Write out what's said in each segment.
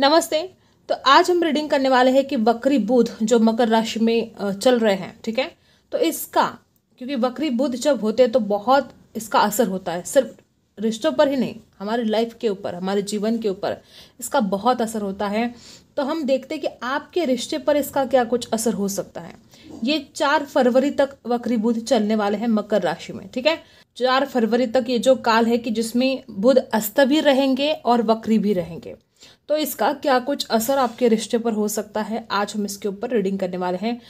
नमस्ते तो आज हम रीडिंग करने वाले हैं कि बकरी बुध जो मकर राशि में चल रहे हैं ठीक है तो इसका क्योंकि बकरी बुध जब होते हैं तो बहुत इसका असर होता है सिर्फ रिश्तों पर ही नहीं हमारी लाइफ के ऊपर हमारे जीवन के ऊपर इसका बहुत असर होता है तो हम देखते हैं कि आपके रिश्ते पर इसका क्या कुछ असर हो सकता है ये चार फरवरी तक वक्री बुध चलने वाले हैं मकर राशि में ठीक है चार फरवरी तक ये जो काल है कि जिसमें बुध अस्त भी रहेंगे और वक्री भी रहेंगे तो इसका क्या कुछ असर आपके रिश्ते पर हो सकता है आज हम इसके ऊपर रीडिंग करने वाले हैं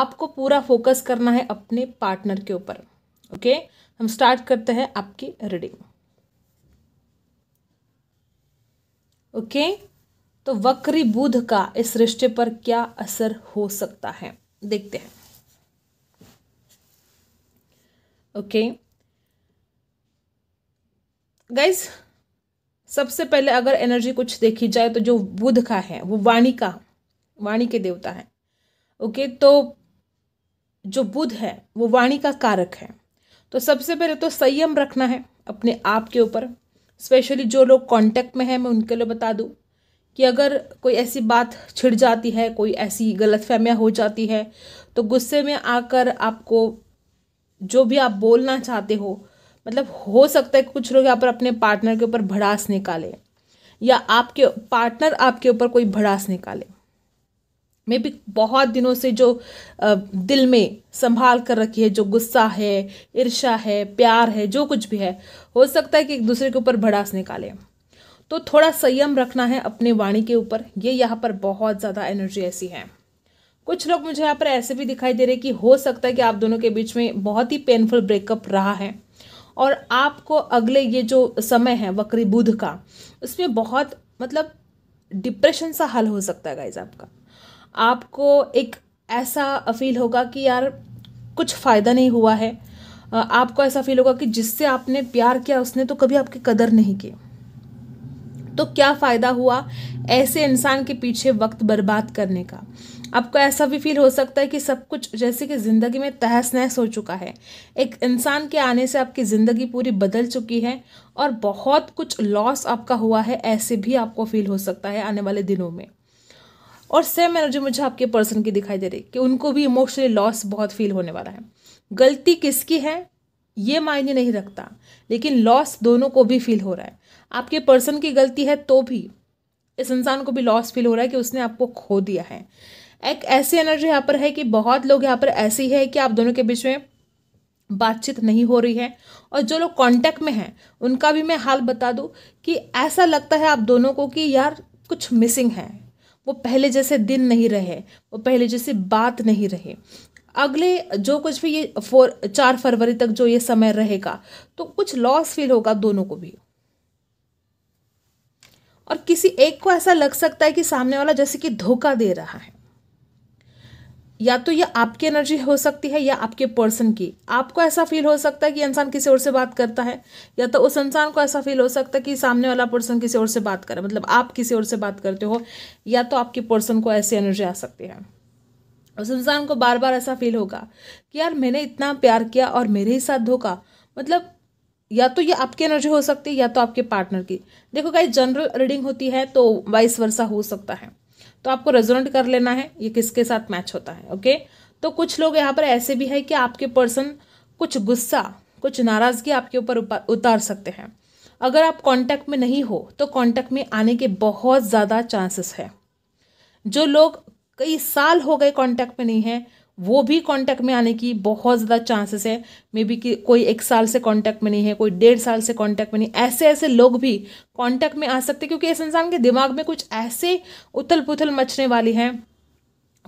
आपको पूरा फोकस करना है अपने पार्टनर के ऊपर ओके हम स्टार्ट करते हैं आपकी रीडिंग ओके तो वक्री बुध का इस रिश्ते पर क्या असर हो सकता है देखते हैं ओके गाइज सबसे पहले अगर एनर्जी कुछ देखी जाए तो जो बुध का है वो वाणी का वाणी के देवता है ओके तो जो बुध है वो वाणी का कारक है तो सबसे पहले तो संयम रखना है अपने आप के ऊपर स्पेशली जो लोग कांटेक्ट में हैं मैं उनके लिए बता दूं कि अगर कोई ऐसी बात छिड़ जाती है कोई ऐसी गलत फहमियाँ हो जाती है तो गुस्से में आकर आपको जो भी आप बोलना चाहते हो मतलब हो सकता है कुछ लोग यहाँ पर अपने पार्टनर के ऊपर भड़ास निकाले या आपके पार्टनर आपके ऊपर कोई भड़ास निकाले मे भी बहुत दिनों से जो दिल में संभाल कर रखी है जो गुस्सा है ईर्षा है प्यार है जो कुछ भी है हो सकता है कि एक दूसरे के ऊपर भड़ास निकाले तो थोड़ा संयम रखना है अपने वाणी के ऊपर ये यहाँ पर बहुत ज़्यादा एनर्जी ऐसी है कुछ लोग मुझे यहाँ पर ऐसे भी दिखाई दे रहे कि हो सकता है कि आप दोनों के बीच में बहुत ही पेनफुल ब्रेकअप रहा है और आपको अगले ये जो समय है वक्री बुध का उसमें बहुत मतलब डिप्रेशन सा हल हो सकता है गाइज आपका आपको एक ऐसा फील होगा कि यार कुछ फ़ायदा नहीं हुआ है आपको ऐसा फील होगा कि जिससे आपने प्यार किया उसने तो कभी आपकी कदर नहीं की तो क्या फ़ायदा हुआ ऐसे इंसान के पीछे वक्त बर्बाद करने का आपको ऐसा भी फील हो सकता है कि सब कुछ जैसे कि ज़िंदगी में तहस नहस हो चुका है एक इंसान के आने से आपकी ज़िंदगी पूरी बदल चुकी है और बहुत कुछ लॉस आपका हुआ है ऐसे भी आपको फील हो सकता है आने वाले दिनों में और सेम एनर्जी मुझे आपके पर्सन की दिखाई दे रही कि उनको भी इमोशनली लॉस बहुत फील होने वाला है गलती किसकी है ये मायने नहीं रखता लेकिन लॉस दोनों को भी फील हो रहा है आपके पर्सन की गलती है तो भी इस इंसान को भी लॉस फील हो रहा है कि उसने आपको खो दिया है एक ऐसी एनर्जी यहाँ पर है कि बहुत लोग यहाँ पर ऐसी है कि आप दोनों के बीच में बातचीत नहीं हो रही है और जो लोग कांटेक्ट में हैं उनका भी मैं हाल बता दूं कि ऐसा लगता है आप दोनों को कि यार कुछ मिसिंग है वो पहले जैसे दिन नहीं रहे वो पहले जैसे बात नहीं रहे अगले जो कुछ भी ये फोर चार फरवरी तक जो ये समय रहेगा तो कुछ लॉस फील होगा दोनों को भी और किसी एक को ऐसा लग सकता है कि सामने वाला जैसे कि धोखा दे रहा है या तो ये आपकी एनर्जी हो सकती है या आपके पर्सन की आपको ऐसा फील हो सकता है कि इंसान किसी और से बात करता है या तो उस इंसान को ऐसा फील हो सकता है कि सामने वाला पर्सन किसी और से बात करे मतलब आप किसी और से बात करते हो या तो आपके पर्सन को ऐसी एनर्जी आ सकती है उस इंसान को बार बार ऐसा फील होगा कि यार मैंने इतना प्यार किया और मेरे ही साथ धोखा मतलब या तो ये आपकी एनर्जी हो सकती है या तो आपके पार्टनर की देखो कहीं जनरल रीडिंग होती है तो वाइस वर्षा हो सकता है तो आपको रेजोनेट कर लेना है ये किसके साथ मैच होता है ओके तो कुछ लोग यहाँ पर ऐसे भी है कि आपके पर्सन कुछ गुस्सा कुछ नाराज़गी आपके ऊपर उतार सकते हैं अगर आप कांटेक्ट में नहीं हो तो कांटेक्ट में आने के बहुत ज़्यादा चांसेस है जो लोग कई साल हो गए कांटेक्ट में नहीं है वो भी कांटेक्ट में आने की बहुत ज़्यादा चांसेस है मे बी कि कोई एक साल से कांटेक्ट में नहीं है कोई डेढ़ साल से कांटेक्ट में नहीं ऐसे ऐसे लोग भी कांटेक्ट में आ सकते क्योंकि इस इंसान के दिमाग में कुछ ऐसे उथल पुथल मचने वाली हैं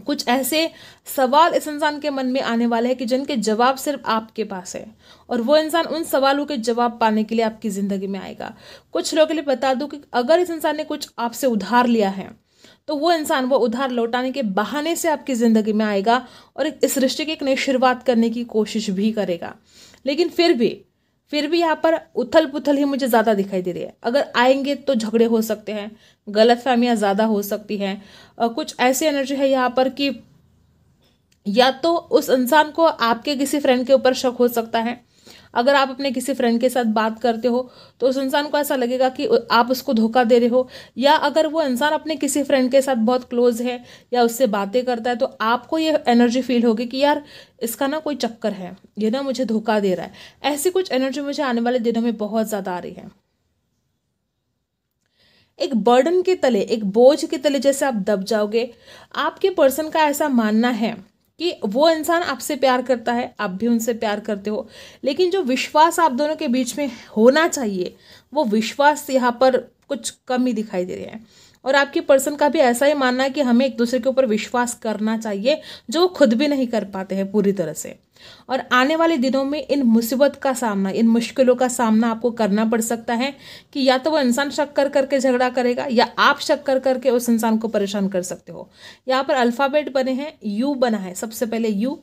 कुछ ऐसे सवाल इस इंसान के मन में आने वाले हैं कि जिनके जवाब सिर्फ आपके पास है और वो इंसान उन सवालों के जवाब पाने के लिए आपकी ज़िंदगी में आएगा कुछ लोगों के लिए बता दूं कि अगर इस इंसान ने कुछ आपसे उधार लिया है तो वो इंसान वो उधार लौटाने के बहाने से आपकी ज़िंदगी में आएगा और इस रिश्ते की एक नई शुरुआत करने की कोशिश भी करेगा लेकिन फिर भी फिर भी यहाँ पर उथल पुथल ही मुझे ज़्यादा दिखाई दे रही है अगर आएंगे तो झगड़े हो सकते हैं गलत फहमियाँ ज़्यादा हो सकती हैं कुछ ऐसी एनर्जी है यहाँ पर कि या तो उस इंसान को आपके किसी फ्रेंड के ऊपर शक हो सकता है अगर आप अपने किसी फ्रेंड के साथ बात करते हो तो उस इंसान को ऐसा लगेगा कि आप उसको धोखा दे रहे हो या अगर वो इंसान अपने किसी फ्रेंड के साथ बहुत क्लोज है या उससे बातें करता है तो आपको ये एनर्जी फील होगी कि यार इसका ना कोई चक्कर है ये ना मुझे धोखा दे रहा है ऐसी कुछ एनर्जी मुझे आने वाले दिनों में बहुत ज़्यादा आ रही है एक बर्डन के तले एक बोझ के तले जैसे आप दब जाओगे आपके पर्सन का ऐसा मानना है कि वो इंसान आपसे प्यार करता है आप भी उनसे प्यार करते हो लेकिन जो विश्वास आप दोनों के बीच में होना चाहिए वो विश्वास यहाँ पर कुछ कम ही दिखाई दे रहा है और आपके पर्सन का भी ऐसा ही मानना है कि हमें एक दूसरे के ऊपर विश्वास करना चाहिए जो खुद भी नहीं कर पाते हैं पूरी तरह से और आने वाले दिनों में इन मुसीबत का सामना इन मुश्किलों का सामना आपको करना पड़ सकता है कि या तो वो इंसान शक कर करके झगड़ा करेगा या आप शक कर करके उस इंसान को परेशान कर सकते हो यहाँ पर अल्फ़ाबेट बने हैं यू बना है सबसे पहले यू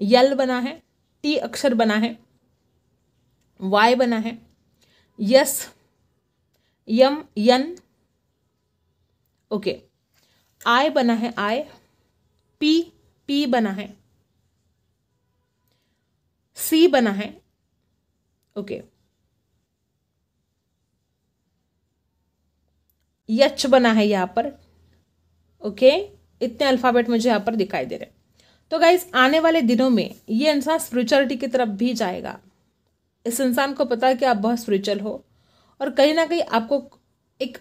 यल बना है टी अक्षर बना है वाई बना है yes Yama N okay I बना है आई पी पी बना है सी बना है ओके यच बना है यहाँ पर ओके इतने अल्फ़ाबेट मुझे यहाँ पर दिखाई दे रहे तो गाइज आने वाले दिनों में ये इंसान स्पिरिचुअलिटी की तरफ भी जाएगा इस इंसान को पता है कि आप बहुत स्पिरिचुअल हो और कहीं ना कहीं आपको एक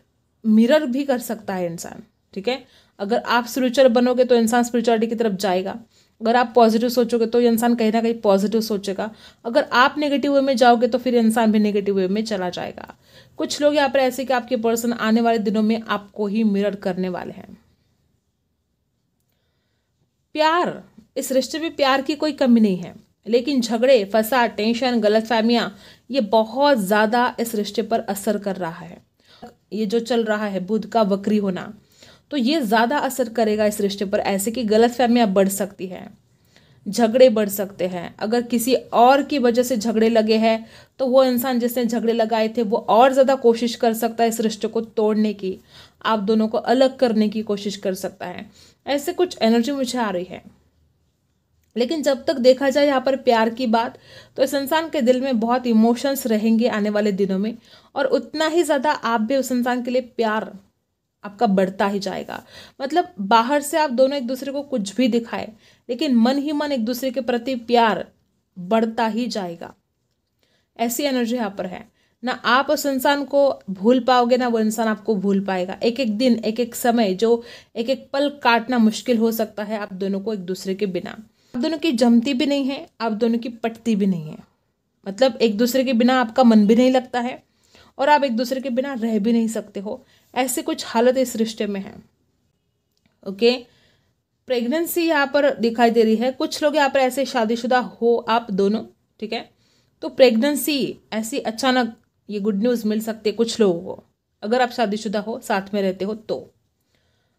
मिरर भी कर सकता है इंसान ठीक है अगर आप स्पिरिचुअल बनोगे तो इंसान स्पिरिचुअलिटी की तरफ जाएगा अगर आप पॉजिटिव सोचोगे तो इंसान कहीं ना कहीं पॉजिटिव सोचेगा अगर आप नेगेटिव वे में जाओगे तो फिर इंसान भी नेगेटिव वे में चला जाएगा कुछ लोग यहाँ पर ऐसे कि आपके पर्सन आने वाले दिनों में आपको ही मिरर करने वाले हैं प्यार इस रिश्ते में प्यार की कोई कमी नहीं है लेकिन झगड़े फसा टेंशन गलत फहमियाँ ये बहुत ज़्यादा इस रिश्ते पर असर कर रहा है ये जो चल रहा है बुध का वक्री होना तो ये ज़्यादा असर करेगा इस रिश्ते पर ऐसे कि गलत फहमियाँ बढ़ सकती हैं झगड़े बढ़ सकते हैं अगर किसी और की वजह से झगड़े लगे हैं तो वो इंसान जिसने झगड़े लगाए थे वो और ज़्यादा कोशिश कर सकता है इस रिश्ते को तोड़ने की आप दोनों को अलग करने की कोशिश कर सकता है ऐसे कुछ एनर्जी मुझे आ रही है लेकिन जब तक देखा जाए यहाँ पर प्यार की बात तो इस इंसान के दिल में बहुत इमोशंस रहेंगे आने वाले दिनों में और उतना ही ज़्यादा आप भी उस इंसान के लिए प्यार आपका बढ़ता ही जाएगा मतलब बाहर से आप दोनों एक दूसरे को कुछ भी दिखाए लेकिन मन ही मन एक दूसरे के प्रति प्यार बढ़ता ही जाएगा ऐसी एनर्जी यहाँ पर है ना आप उस इंसान को भूल पाओगे ना वो इंसान आपको भूल पाएगा एक एक दिन एक एक समय जो एक एक पल काटना मुश्किल हो सकता है आप दोनों को एक दूसरे के बिना आप दोनों की जमती भी नहीं है आप दोनों की पटती भी नहीं है मतलब एक दूसरे के बिना आपका मन भी नहीं लगता है और आप एक दूसरे के बिना रह भी नहीं सकते हो ऐसे कुछ हालत इस रिश्ते में है ओके प्रेगनेंसी यहाँ पर दिखाई दे रही है कुछ लोग यहाँ पर ऐसे शादीशुदा हो आप दोनों ठीक है तो प्रेगनेंसी ऐसी अचानक ये गुड न्यूज़ मिल सकती है कुछ लोगों को अगर आप शादीशुदा हो साथ में रहते हो तो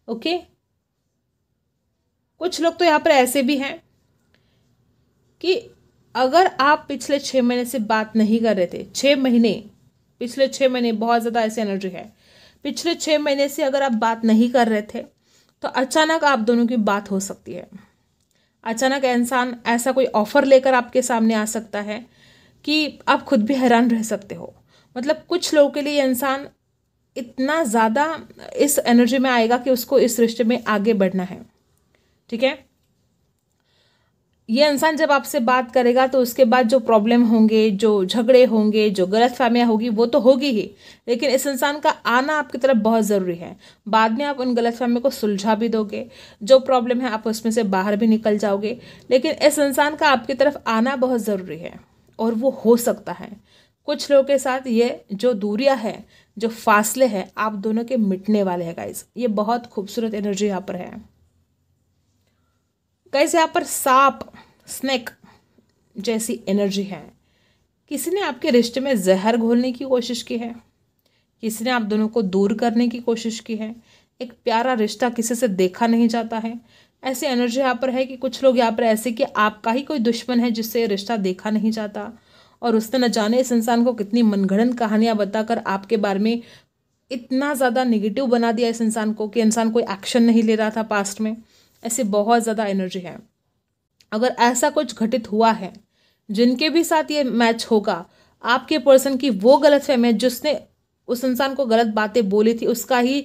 ओके कुछ लोग तो यहाँ पर ऐसे भी हैं कि अगर आप पिछले छः महीने से बात नहीं कर रहे थे छः महीने पिछले छः महीने बहुत ज़्यादा ऐसी एनर्जी है पिछले छः महीने से अगर आप बात नहीं कर रहे थे तो अचानक आप दोनों की बात हो सकती है अचानक इंसान ऐसा कोई ऑफर लेकर आपके सामने आ सकता है कि आप खुद भी हैरान रह सकते हो मतलब कुछ लोगों के लिए इंसान इतना ज़्यादा इस एनर्जी में आएगा कि उसको इस रिश्ते में आगे बढ़ना है ठीक है ये इंसान जब आपसे बात करेगा तो उसके बाद जो प्रॉब्लम होंगे जो झगड़े होंगे जो गलत फहमियाँ होगी वो तो होगी ही लेकिन इस इंसान का आना आपकी तरफ बहुत ज़रूरी है बाद में आप उन गलत फहमी को सुलझा भी दोगे जो प्रॉब्लम है आप उसमें से बाहर भी निकल जाओगे लेकिन इस इंसान का आपकी तरफ आना बहुत ज़रूरी है और वो हो सकता है कुछ लोगों के साथ ये जो दूरिया है जो फासले हैं आप दोनों के मिटने वाले हैं गाइज ये बहुत खूबसूरत एनर्जी यहाँ पर है कैसे यहाँ पर सांप स्नेक जैसी एनर्जी है किसी ने आपके रिश्ते में जहर घोलने की कोशिश की है किसी ने आप दोनों को दूर करने की कोशिश की है एक प्यारा रिश्ता किसी से देखा नहीं जाता है ऐसी एनर्जी यहाँ पर है कि कुछ लोग यहाँ पर ऐसे कि आपका ही कोई दुश्मन है जिससे रिश्ता देखा नहीं जाता और उसने न जाने इस इंसान को कितनी मनगढ़ंत कहानियाँ बताकर आपके बारे में इतना ज़्यादा निगेटिव बना दिया इस इंसान को कि इंसान कोई एक्शन नहीं ले रहा था पास्ट में ऐसे बहुत ज़्यादा एनर्जी है अगर ऐसा कुछ घटित हुआ है जिनके भी साथ ये मैच होगा आपके पर्सन की वो गलत फहमी है जिसने उस इंसान को गलत बातें बोली थी उसका ही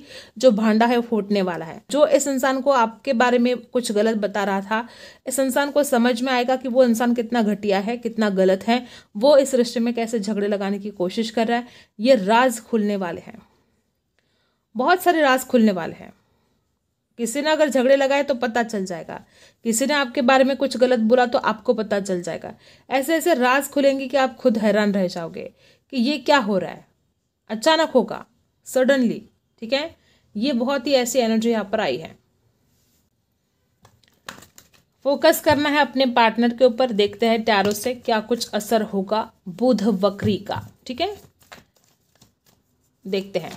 जो भांडा है वो फूटने वाला है जो इस इंसान को आपके बारे में कुछ गलत बता रहा था इस इंसान को समझ में आएगा कि वो इंसान कितना घटिया है कितना गलत है वो इस रिश्ते में कैसे झगड़े लगाने की कोशिश कर रहा है ये राज खुलने वाले हैं बहुत सारे राज खुलने वाले हैं किसी ने अगर झगड़े लगाए तो पता चल जाएगा किसी ने आपके बारे में कुछ गलत बोला तो आपको पता चल जाएगा ऐसे ऐसे राज खुलेंगे कि आप खुद हैरान रह जाओगे कि ये क्या हो रहा है अचानक होगा सडनली ठीक है ये बहुत ही ऐसी एनर्जी यहाँ पर आई है फोकस करना है अपने पार्टनर के ऊपर देखते हैं टैरो से क्या कुछ असर होगा बुध वक्री का ठीक है देखते हैं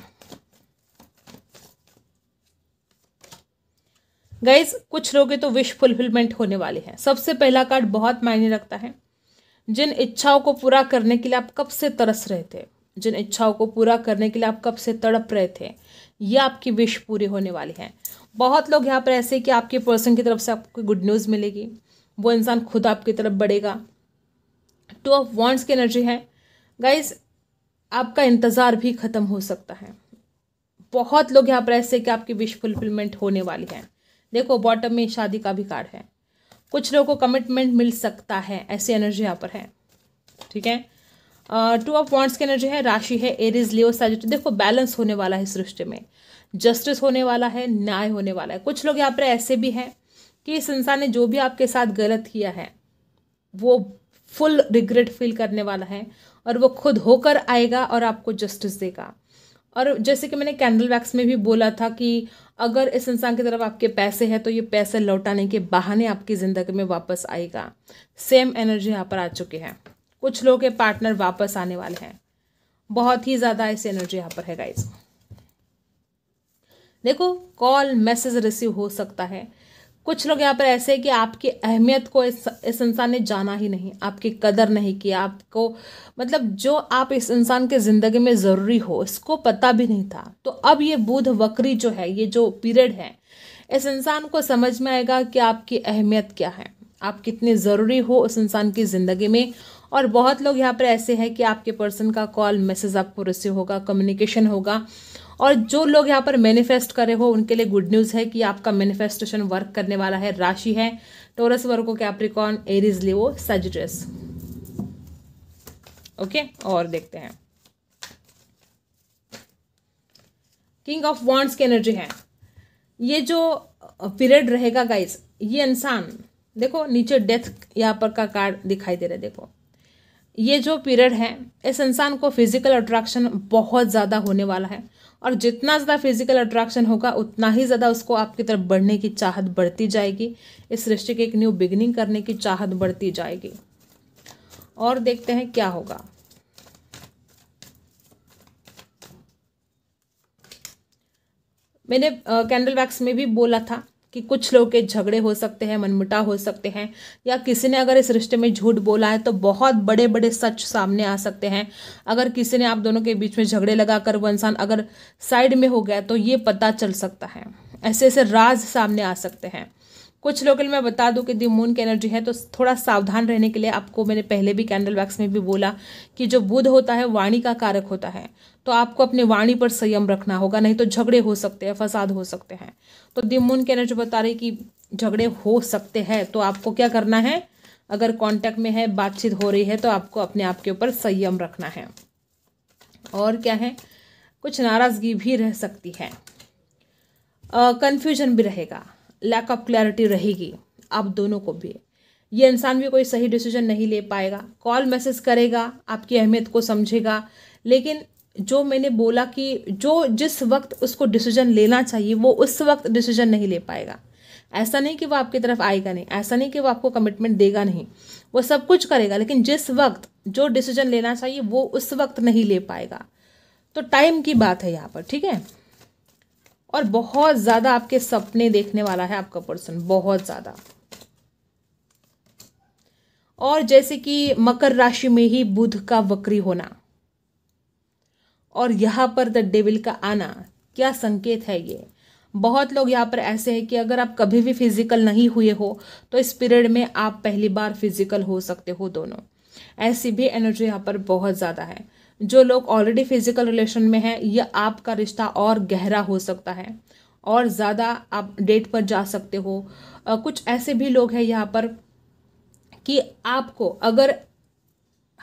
गाइज कुछ लोग तो विश फुलफिलमेंट होने वाले हैं सबसे पहला कार्ड बहुत मायने रखता है जिन इच्छाओं को पूरा करने के लिए आप कब से तरस रहे थे जिन इच्छाओं को पूरा करने के लिए आप कब से तड़प रहे थे ये आपकी विश पूरी होने वाली है बहुत लोग यहाँ पर ऐसे कि आपके पर्सन की तरफ से आपको गुड न्यूज़ मिलेगी वो इंसान खुद आपकी तरफ बढ़ेगा टू ऑफ वॉन्ट्स की एनर्जी है गाइज आपका इंतज़ार भी ख़त्म हो सकता है बहुत लोग यहाँ पर ऐसे कि आपकी विश फुलफिलमेंट होने वाली है देखो बॉटम में शादी का भी कार्ड है कुछ लोगों को कमिटमेंट मिल सकता है ऐसी एनर्जी यहाँ पर है ठीक है टू ऑफ पॉइंट्स की एनर्जी है राशि है एरिज लियो सैजिटो देखो बैलेंस होने वाला है सृष्टि में जस्टिस होने वाला है न्याय होने वाला है कुछ लोग यहाँ पर ऐसे भी हैं कि इस इंसान ने जो भी आपके साथ गलत किया है वो फुल रिग्रेट फील करने वाला है और वो खुद होकर आएगा और आपको जस्टिस देगा और जैसे कि मैंने कैंडल वैक्स में भी बोला था कि अगर इस इंसान की तरफ आपके पैसे हैं तो ये पैसे लौटाने के बहाने आपकी ज़िंदगी में वापस आएगा सेम एनर्जी यहाँ पर आ चुके हैं कुछ लोग के पार्टनर वापस आने वाले हैं बहुत ही ज़्यादा ऐसी एनर्जी यहाँ पर है गाइज देखो कॉल मैसेज रिसीव हो सकता है कुछ लोग यहाँ पर ऐसे हैं कि आपकी अहमियत को इस इस इंसान ने जाना ही नहीं आपकी कदर नहीं की आपको मतलब जो आप इस इंसान के ज़िंदगी में ज़रूरी हो इसको पता भी नहीं था तो अब ये बुध वक्री जो है ये जो पीरियड है इस इंसान को समझ में आएगा कि आपकी अहमियत क्या है आप कितने ज़रूरी हो उस इंसान की ज़िंदगी में और बहुत लोग यहाँ पर ऐसे हैं कि आपके पर्सन का कॉल मैसेज आपको रिसीव होगा कम्युनिकेशन होगा और जो लोग यहाँ पर मैनिफेस्ट करे हो उनके लिए गुड न्यूज़ है कि आपका मैनिफेस्टेशन वर्क करने वाला है राशि है Taurus Virgo Capricorn Aries Leo सजेस ओके और देखते हैं किंग ऑफ वॉन्ट्स की एनर्जी है ये जो पीरियड रहेगा गाइस ये इंसान देखो नीचे डेथ यहाँ पर का कार्ड दिखाई दे रहा है देखो ये जो पीरियड है इस इंसान को फिजिकल अट्रैक्शन बहुत ज़्यादा होने वाला है और जितना ज़्यादा फिजिकल अट्रैक्शन होगा उतना ही ज़्यादा उसको आपकी तरफ बढ़ने की चाहत बढ़ती जाएगी इस रिश्ते की एक न्यू बिगनिंग करने की चाहत बढ़ती जाएगी और देखते हैं क्या होगा मैंने कैंडल वैक्स में भी बोला था कि कुछ लोग के झगड़े हो सकते हैं मनमुटाव हो सकते हैं या किसी ने अगर इस रिश्ते में झूठ बोला है तो बहुत बड़े बड़े सच सामने आ सकते हैं अगर किसी ने आप दोनों के बीच में झगड़े लगा कर वो इंसान अगर साइड में हो गया तो ये पता चल सकता है ऐसे ऐसे राज सामने आ सकते हैं कुछ लोग मैं बता दूं कि दी मून की एनर्जी है तो थोड़ा सावधान रहने के लिए आपको मैंने पहले भी कैंडल वैक्स में भी बोला कि जो बुध होता है वाणी का कारक होता है तो आपको अपने वाणी पर संयम रखना होगा नहीं तो झगड़े हो सकते हैं फसाद हो सकते हैं तो दी मून की एनर्जी बता रही कि झगड़े हो सकते हैं तो आपको क्या करना है अगर कॉन्टैक्ट में है बातचीत हो रही है तो आपको अपने आप के ऊपर संयम रखना है और क्या है कुछ नाराज़गी भी रह सकती है कन्फ्यूजन भी रहेगा लैक ऑफ क्लैरिटी रहेगी आप दोनों को भी ये इंसान भी कोई सही डिसीजन नहीं ले पाएगा कॉल मैसेज करेगा आपकी अहमियत को समझेगा लेकिन जो मैंने बोला कि जो जिस वक्त उसको डिसीजन लेना चाहिए वो उस वक्त डिसीजन नहीं ले पाएगा ऐसा नहीं कि वो आपकी तरफ आएगा नहीं ऐसा नहीं कि वो आपको कमिटमेंट देगा नहीं वो सब कुछ करेगा लेकिन जिस वक्त जो डिसीजन लेना चाहिए वो उस वक्त नहीं ले पाएगा तो टाइम की बात है यहाँ पर ठीक है और बहुत ज़्यादा आपके सपने देखने वाला है आपका पर्सन बहुत ज़्यादा और जैसे कि मकर राशि में ही बुध का वक्री होना और यहाँ पर द डेविल का आना क्या संकेत है ये बहुत लोग यहाँ पर ऐसे हैं कि अगर आप कभी भी फिजिकल नहीं हुए हो तो इस पीरियड में आप पहली बार फिजिकल हो सकते हो दोनों ऐसी भी एनर्जी यहाँ पर बहुत ज़्यादा है जो लोग ऑलरेडी फिजिकल रिलेशन में हैं यह आपका रिश्ता और गहरा हो सकता है और ज़्यादा आप डेट पर जा सकते हो कुछ ऐसे भी लोग हैं यहाँ पर कि आपको अगर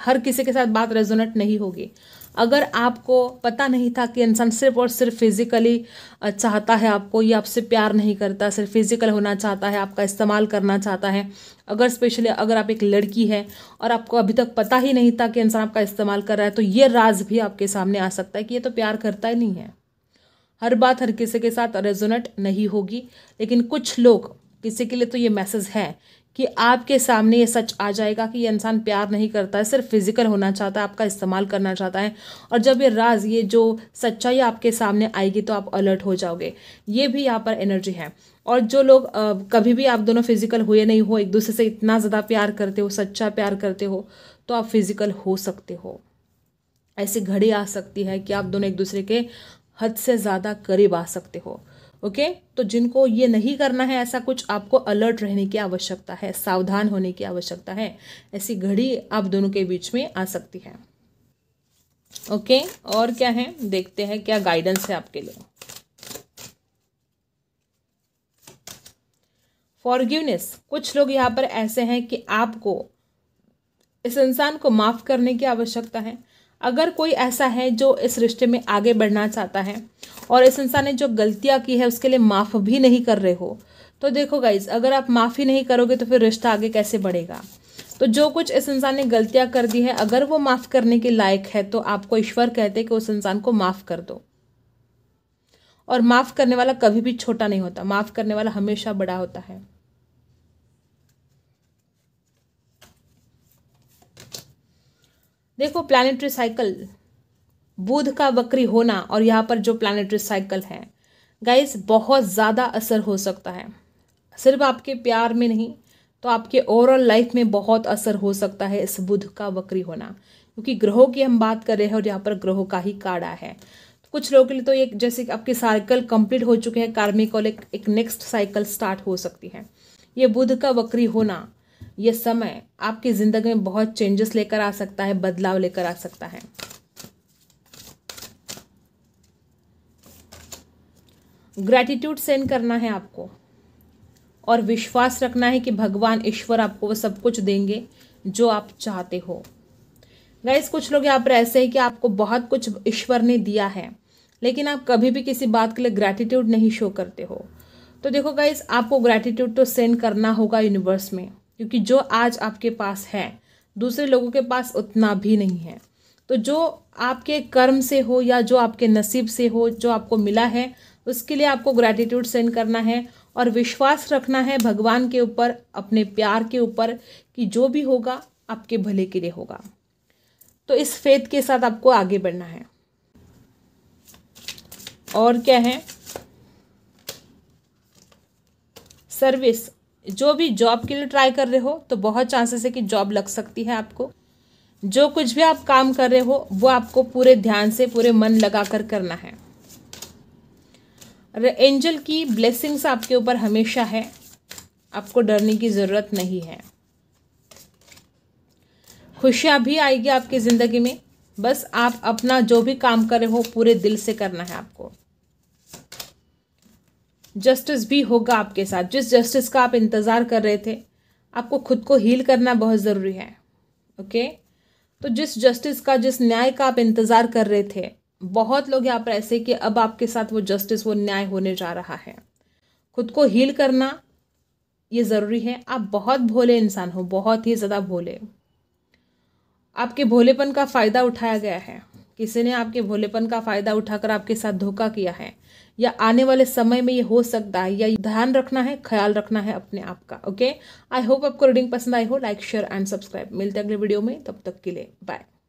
हर किसी के साथ बात रेजोनेट नहीं होगी अगर आपको पता नहीं था कि इंसान सिर्फ और सिर्फ फिज़िकली चाहता है आपको या आपसे प्यार नहीं करता सिर्फ फिज़िकल होना चाहता है आपका इस्तेमाल करना चाहता है अगर स्पेशली अगर आप एक लड़की है और आपको अभी तक पता ही नहीं था कि इंसान आपका इस्तेमाल कर रहा है तो ये राज भी आपके सामने आ सकता है कि ये तो प्यार करता ही नहीं है हर बात हर किसी के साथ रेजोनेट नहीं होगी लेकिन कुछ लोग किसी के लिए तो ये मैसेज है कि आपके सामने ये सच आ जाएगा कि ये इंसान प्यार नहीं करता है सिर्फ फिजिकल होना चाहता है आपका इस्तेमाल करना चाहता है और जब ये राज ये जो सच्चाई आपके सामने आएगी तो आप अलर्ट हो जाओगे ये भी यहाँ पर एनर्जी है और जो लोग आ, कभी भी आप दोनों फिजिकल हुए नहीं हो एक दूसरे से इतना ज़्यादा प्यार करते हो सच्चा प्यार करते हो तो आप फिजिकल हो सकते हो ऐसी घड़ी आ सकती है कि आप दोनों एक दूसरे के हद से ज़्यादा करीब आ सकते हो ओके तो जिनको ये नहीं करना है ऐसा कुछ आपको अलर्ट रहने की आवश्यकता है सावधान होने की आवश्यकता है ऐसी घड़ी आप दोनों के बीच में आ सकती है ओके और क्या है देखते हैं क्या गाइडेंस है आपके लिए फॉरगिवनेस कुछ लोग यहाँ पर ऐसे हैं कि आपको इस इंसान को माफ़ करने की आवश्यकता है अगर कोई ऐसा है जो इस रिश्ते में आगे बढ़ना चाहता है और इस इंसान ने जो गलतियाँ की है उसके लिए माफ़ भी नहीं कर रहे हो तो देखो गाइज अगर आप माफ़ी नहीं करोगे तो फिर रिश्ता आगे कैसे बढ़ेगा तो जो कुछ इस इंसान ने गलतियाँ कर दी है अगर वो माफ़ करने के लायक है तो आपको ईश्वर कहते कि उस इंसान को माफ़ कर दो और माफ़ करने वाला कभी भी छोटा नहीं होता माफ़ करने वाला हमेशा बड़ा होता है देखो प्लानिटरी साइकिल बुध का वक्री होना और यहाँ पर जो प्लानिटरी साइकिल है गाइस बहुत ज़्यादा असर हो सकता है सिर्फ आपके प्यार में नहीं तो आपके ओवरऑल लाइफ में बहुत असर हो सकता है इस बुध का वक्री होना क्योंकि ग्रहों की हम बात कर रहे हैं और यहाँ पर ग्रहों का ही काड़ा है कुछ लोगों के लिए तो ये जैसे आपकी साइकिल कंप्लीट हो चुके हैं कार्मिक और एक नेक्स्ट साइकिल स्टार्ट हो सकती है ये बुध का वक्री होना यह समय आपकी ज़िंदगी में बहुत चेंजेस लेकर आ सकता है बदलाव लेकर आ सकता है ग्रैटिट्यूड सेंड करना है आपको और विश्वास रखना है कि भगवान ईश्वर आपको वो सब कुछ देंगे जो आप चाहते हो गैस कुछ लोग यहाँ पर ऐसे हैं कि आपको बहुत कुछ ईश्वर ने दिया है लेकिन आप कभी भी किसी बात के लिए ग्रैटिट्यूड नहीं शो करते हो तो देखो गाइस आपको ग्रैटिट्यूड तो सेंड करना होगा यूनिवर्स में क्योंकि जो आज आपके पास है दूसरे लोगों के पास उतना भी नहीं है तो जो आपके कर्म से हो या जो आपके नसीब से हो जो आपको मिला है उसके लिए आपको ग्रैटिट्यूड सेंड करना है और विश्वास रखना है भगवान के ऊपर अपने प्यार के ऊपर कि जो भी होगा आपके भले के लिए होगा तो इस फेथ के साथ आपको आगे बढ़ना है और क्या है सर्विस जो भी जॉब के लिए ट्राई कर रहे हो तो बहुत चांसेस है कि जॉब लग सकती है आपको जो कुछ भी आप काम कर रहे हो वो आपको पूरे ध्यान से पूरे मन लगा कर करना है एंजल की ब्लेसिंग्स आपके ऊपर हमेशा है आपको डरने की ज़रूरत नहीं है खुशियाँ भी आएगी आपकी ज़िंदगी में बस आप अपना जो भी काम कर रहे हो पूरे दिल से करना है आपको जस्टिस भी होगा आपके साथ जिस जस्टिस का आप इंतज़ार कर रहे थे आपको खुद को हील करना बहुत ज़रूरी है ओके तो जिस जस्टिस का जिस न्याय का आप इंतज़ार कर रहे थे बहुत लोग यहाँ पर ऐसे कि अब आपके साथ वो जस्टिस वो न्याय होने जा रहा है खुद को हील करना ये ज़रूरी है आप बहुत भोले इंसान हो बहुत ही ज़्यादा भोले आपके भोलेपन का फ़ायदा उठाया गया है किसी ने आपके भोलेपन का फ़ायदा उठाकर आपके साथ धोखा किया है या आने वाले समय में ये हो सकता है या ध्यान रखना है ख्याल रखना है अपने आप का ओके आई होप आपको रीडिंग पसंद आई हो लाइक शेयर एंड सब्सक्राइब मिलते अगले वीडियो में तब तक के लिए बाय